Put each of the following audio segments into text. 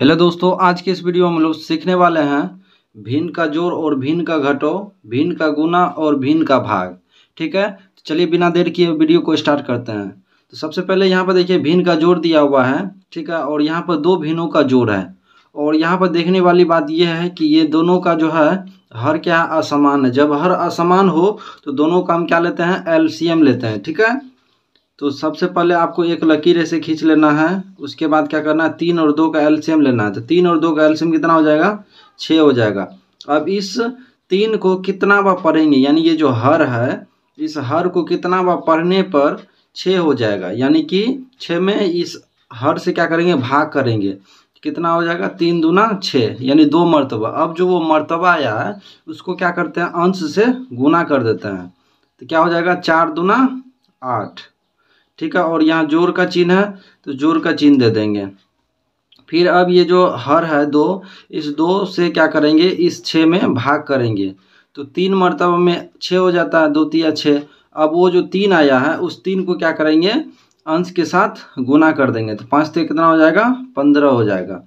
hello दोस्तों आज के इस वीडियो में हम लोग सीखने वाले हैं भिन्न का जोड़ और भिन्न का घटो भिन्न का गुना और भिन्न का भाग ठीक है तो चलिए बिना देर किए वीडियो को स्टार्ट करते हैं तो सबसे पहले यहाँ पर देखिए भिन्न का जोड़ दिया हुआ है ठीक है और यहाँ पर दो भिन्नों का जोड़ है और यहाँ पर देखने वाली बात यह है कि ये दोनों का जो है हर क्या असमान है जब हर असमान हो तो दोनों का हम क्या लेते हैं एल लेते हैं ठीक है तो सबसे पहले आपको एक लकीर ऐसे खींच लेना है उसके बाद क्या करना है तीन और दो का एल्शियम लेना है तो तीन और दो का एल्शियम कितना हो जाएगा छः हो जाएगा अब इस तीन को कितना बार पढ़ेंगे यानी ये जो हर है इस हर को कितना बार पढ़ने पर छः हो जाएगा यानी कि छः में इस हर से क्या करेंगे भाग करेंगे कितना हो जाएगा तीन दूना छः यानी दो मरतबा अब जो वो मरतबा आया है उसको क्या करते हैं अंश से गुना कर देते हैं तो क्या हो जाएगा चार दूना आठ ठीक है और यहाँ जोर का चिन्ह है तो जोर का चिन्ह दे देंगे फिर अब ये जो हर है दो इस दो से क्या करेंगे इस छः में भाग करेंगे तो तीन मरतबा में छः हो जाता है दो तीन छः अब वो जो तीन आया है उस तीन को क्या करेंगे अंश के साथ गुना कर देंगे तो पाँच से तो कितना हो जाएगा पंद्रह हो जाएगा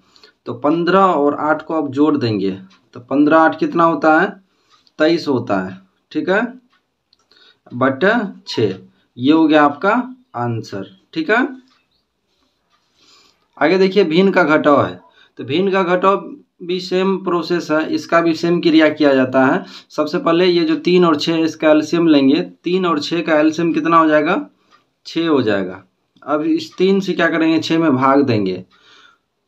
तो पंद्रह और आठ को आप जोड़ देंगे तो पंद्रह आठ कितना होता है तेईस होता है ठीक है बट छः ये हो गया आपका आंसर ठीक है आगे देखिए भिन्न का घटाव है तो भिन्न का घटाव भी सेम प्रोसेस है इसका भी सेम क्रिया किया जाता है सबसे पहले ये जो तीन और छः इसका एल्शियम लेंगे तीन और छः का एल्शियम कितना हो जाएगा छ हो जाएगा अब इस तीन से क्या करेंगे छः में भाग देंगे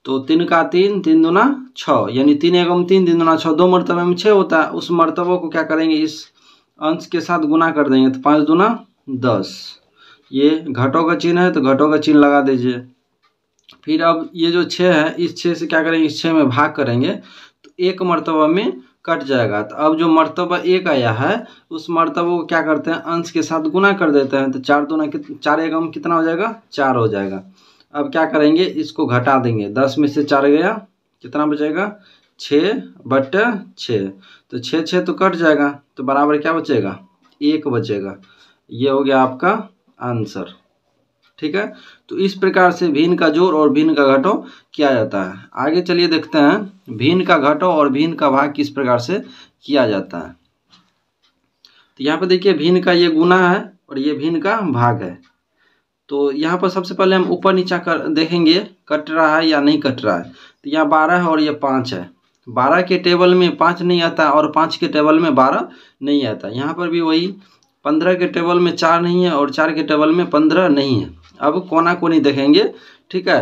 तो तीन का तीन तीन दुना छ यानी तीन एगम तीन तीन दुना छः दो मरतबे में छः होता है उस मरतबों को क्या करेंगे इस अंश के साथ गुना कर देंगे तो पाँच दुना दस ये घटों का चिन्ह है तो घटों का चिन्ह लगा दीजिए फिर अब ये जो छः है इस छः से क्या करेंगे इस छः में भाग करेंगे तो एक मरतबा में कट जाएगा तो अब जो मरतबा एक आया है उस मरतबा को क्या करते हैं अंश के साथ गुना कर देते हैं तो चार दोना कित चार एकम कितना हो जाएगा चार हो जाएगा अब क्या करेंगे इसको घटा देंगे दस में से चार गया कितना बचेगा छः बट छः तो छः छः तो कट जाएगा तो बराबर क्या बचेगा एक बचेगा ये हो गया आपका आंसर ठीक है तो इस प्रकार से भिन्न का जोड़ और भिन्न का घटो किया जाता है आगे चलिए देखते हैं भिन्न का घटो और भिन्न का भाग किस प्रकार से किया जाता है तो यहाँ पर देखिए भिन्न का ये गुना है और ये भिन्न का भाग है तो यहाँ पर सबसे पहले हम ऊपर नीचा कर देखेंगे कट रहा है या नहीं कट रहा है तो यहाँ बारह है और ये पाँच है बारह के टेबल में पाँच नहीं आता और पाँच के टेबल में बारह नहीं आता यहाँ पर भी वही पंद्रह के टेबल में चार नहीं है और चार के टेबल में पंद्रह नहीं है अब कोना कोनी देखेंगे ठीक है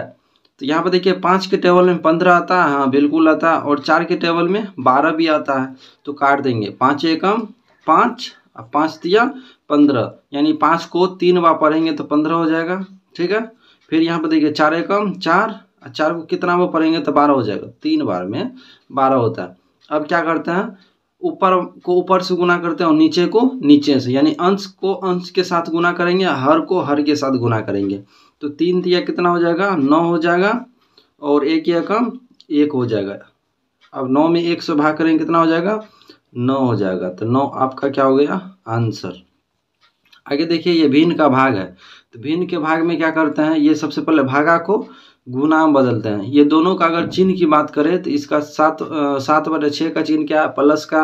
तो यहाँ पर देखिए पाँच के टेबल में पंद्रह आता है हाँ बिल्कुल आता है और चार के टेबल में बारह भी आता है तो काट देंगे पाँच एकम पाँच और पाँच दिया पंद्रह यानी पाँच को तीन बार पढ़ेंगे तो पंद्रह हो जाएगा ठीक है फिर यहाँ पर देखिए चार एकम चार चार को कितना बार पढ़ेंगे तो बारह हो जाएगा तीन बार में बारह होता है अब क्या करते हैं ऊपर को ऊपर से गुना करते हैं और नीचे को नीचे से यानी अंश को अंश के साथ गुना करेंगे हर को हर के साथ गुना करेंगे तो तीन दिया कितना हो जाएगा नौ हो जाएगा और एक या कम एक हो जाएगा अब नौ में एक से भाग करेंगे कितना हो जाएगा नौ हो जाएगा तो नौ आपका क्या हो गया आंसर आगे देखिए ये भिन्न का भाग है तो भिन्न के भाग में क्या करते हैं ये सबसे पहले भागा को गुना में बदलते हैं ये दोनों का अगर चिन्ह की बात करें तो इसका सात सात बटे छः का चिन्ह क्या है प्लस का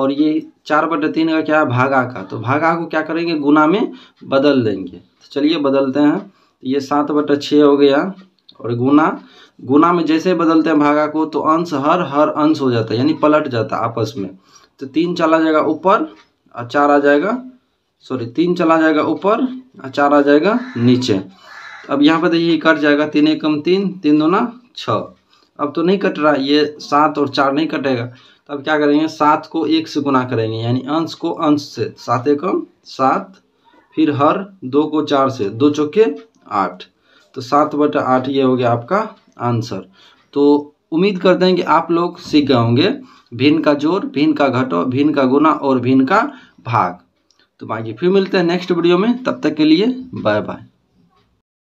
और ये चार बटे तीन का क्या है भागा का तो भागा को क्या करेंगे गुना में बदल देंगे तो चलिए बदलते हैं ये सात बटे छः हो गया और गुना गुना में जैसे बदलते हैं भागा को तो अंश हर हर अंश हो जाता है यानी पलट जाता है आपस में तो तीन चला जाएगा ऊपर और चार आ जाएगा सॉरी तीन चला जाएगा ऊपर और चार आ जाएगा नीचे अब यहाँ पर देखिए कट जाएगा तीन कम तीन तीन दो ना छ अब तो नहीं कट रहा ये सात और चार नहीं कटेगा तो अब क्या करेंगे सात को एक से गुना करेंगे यानी अंश को अंश से सात एकम सात फिर हर दो को चार से दो चौके आठ तो सात बटा आठ ये हो गया आपका आंसर तो उम्मीद करते हैं कि आप लोग सीख गए होंगे भिन्न का जोर भिन्न का घटो भिन्न का गुना और भिन्न का भाग तो बाकी फिर मिलते हैं नेक्स्ट वीडियो में तब तक के लिए बाय बाय